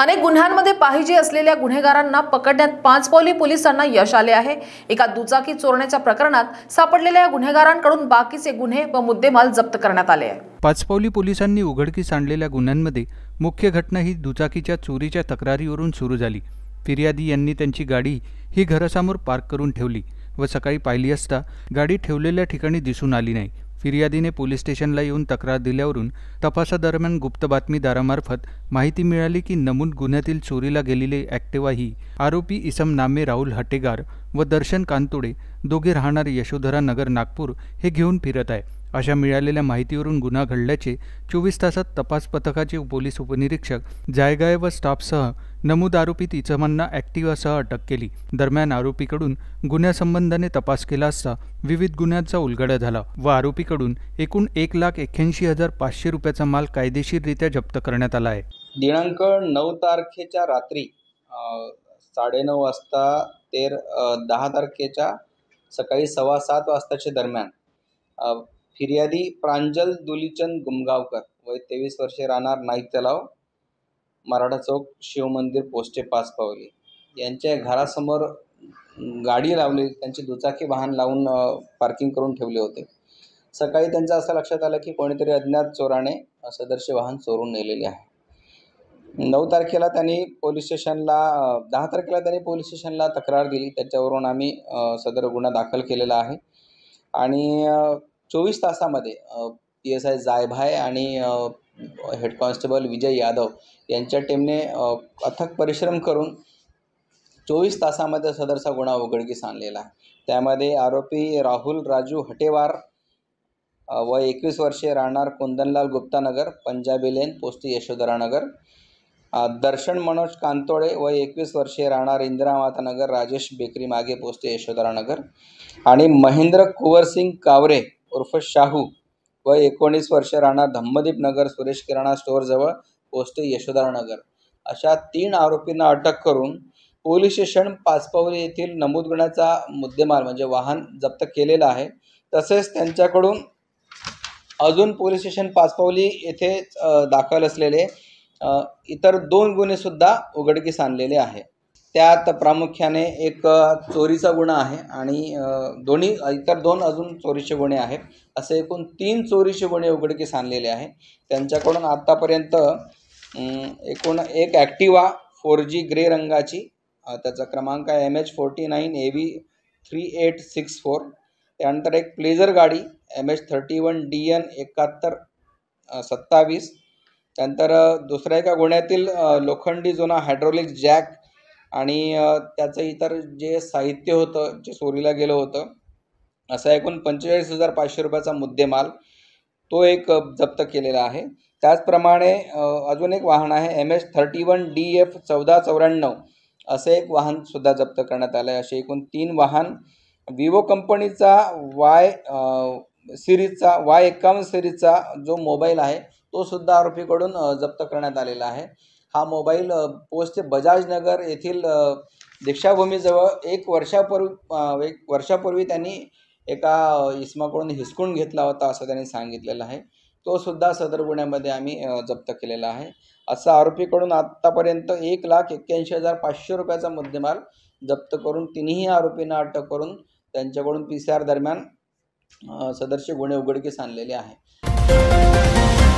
अनेक गुन्ह्यांमध्ये पाहिजे असलेल्या गुन्हेगारांना पकडण्यात पाचपौली पोलिसांना यश आले आहे एका दुचाकी चोरण्याच्या प्रकरणात सापडलेल्या या गुन्हेगारांकडून बाकीचे गुन्हे व मुद्देमाल जप्त करण्यात आले आहे पाचपौली पोलिसांनी उघडकीस आणलेल्या गुन्ह्यांमध्ये मुख्य घटना ही दुचाकीच्या चोरीच्या तक्रारीवरून सुरू झाली फिर्यादी यांनी त्यांची गाडी ही घरासमोर पार्क करून ठेवली व सकाळी पाहिली असता गाडी ठेवलेल्या ठिकाणी दिसून आली नाही फिर्यादीने पोलीस स्टेशनला येऊन तक्रार दिल्यावरून तपासादरम्यान गुप्त बातमीदारामार्फत माहिती मिळाली की नमूद गुन्ह्यातील चोरीला गेलेले ॲक्टिवा ही आरोपी इसम नामे राहुल हटेगार व दर्शन कांतोडे दोघे राहणार यशोधरा नगर नागपूर हे घेऊन फिरत आहे अशा मिळालेल्या माहितीवरून गुन्हा घडल्याचे चोवीस तासात तपास पथकाचे पोलीस उपनिरीक्षक जायगाय व स्टाफसह नमूद आरोपी ऍक्टिव ॲक्टिवासह अटक केली दरम्यान आरोपीकडून गुन्ह्यासंबंधाने तपास केला असता विविध गुन्ह्यांचा उलगडा झाला व आरोपीकडून एकूण एक लाख एक्याऐंशी हजार पाचशे रुपयाचा माल कायदेशीररित्या जप्त करण्यात आला आहे दिनांक नऊ तारखेच्या रात्री साडेनऊ वाजता तेर दहा तारखेच्या सकाळी सव्वा सात वाजताच्या दरम्यान फिर्यादी प्रांजल दुलीचंद गुमगावकर वय तेवीस वर्षे राहणार नाईक तलाव मराठा चौक शिवमंदिर पोस्टे पाच पावली यांच्या घरासमोर गाडी लावली त्यांची दुचाकी वाहन लावून पार्किंग करून ठेवले होते सकाळी त्यांचं असं लक्षात आलं की कोणीतरी अज्ञात चोराने सदर्श वाहन चोरून नेलेले आहे नऊ तारखेला त्यांनी पोलीस स्टेशनला दहा तारखेला त्यांनी पोलीस स्टेशनला तक्रार दिली त्याच्यावरून आम्ही सदर गुन्हा दाखल केलेला आहे आणि चोवीस तासामध्ये पी एस आय जायभाय आणि हेड कॉन्स्टेबल विजय यादव यांच्या टीमने अथक परिश्रम करून चोवीस तासामध्ये सदरचा गुन्हा उघडकीस आणलेला आहे त्यामध्ये आरोपी राहुल राजू हटेवार व एकवीस वर्षे राहणार कुंदनलाल गुप्तानगर पंजाबी लेन पोस्ट यशोधरानगर दर्शन मनोज कांतोळे व एकवीस वर्षे राहणार मातानगर राजेश बेकरी मागे पोस्ट यशोधरानगर आणि महेंद्र कुवरसिंग कावरे उर्फ शाहू व एकोणीस वर्ष राहणार धम्मदीप नगर सुरेश किराणा जवळ पोस्ट यशोधरा नगर अशा तीन आरोपींना अटक करून पोलीस स्टेशन पाचपावली येथील नमूद गुन्ह्याचा मुद्देमाल म्हणजे वाहन जप्त केलेलं आहे तसेच त्यांच्याकडून अजून पोलीस स्टेशन पाचपावली येथे दाखल असलेले इतर दोन गुन्हेसुद्धा उघडकीस आणलेले आहे त्यात प्रामुख्याने एक चोरीचा गुन्हा आहे आणि दोन्ही इतर दोन अजून चोरीचे गुन्हे आहेत असे एकूण तीन चोरीचे गुन्हे उघडकीस आणलेले आहे त्यांच्याकडून आत्तापर्यंत एकूण एक ॲक्टिवा फोर जी ग्रे रंगाची त्याचा क्रमांक आहे M H forty nine A V three eight six four त्यानंतर एक प्लेझर गाडी M H thirty one D N एकाहत्तर सत्तावीस त्यानंतर दुसऱ्या एका गुन्ह्यातील लोखंडी जुना हायड्रोलिक जॅक आणि त्याचं इतर जे साहित्य होतं जे चोरीला गेलं होतं असा एकूण पंचेचाळीस हजार पाचशे रुपयाचा मुद्देमाल तो एक जप्त केलेला आहे त्याचप्रमाणे अजून एक वाहन आहे M H thirty one D F चौदा चौऱ्याण्णव असे एक वाहनसुद्धा जप्त करण्यात आलं आहे असे एकूण तीन वाहन विवो कंपनीचा वाय सिरीजचा वाय एक्कावन्न सिरीजचा जो मोबाईल आहे तो सुद्धा आरोपीकडून जप्त करण्यात आलेला आहे हा मोबाईल पोचते बजाजनगर येथील दीक्षाभूमीजवळ एक वर्षापूर्वी एक वर्षापूर्वी त्यांनी एका इसमाकडून हिसकून घेतला होता असं त्यांनी सांगितलेलं आहे तो सुद्धा सदर गुन्ह्यामध्ये आम्ही जप्त केलेला आहे असा आरोपीकडून आत्तापर्यंत एक लाख एक्क्याऐंशी हजार पाचशे रुपयाचा मुद्देमाल जप्त करून तिन्ही आरोपींना अटक करून त्यांच्याकडून पी सी आर दरम्यान सदरचे गुन्हे उघडकीस आणलेले आहे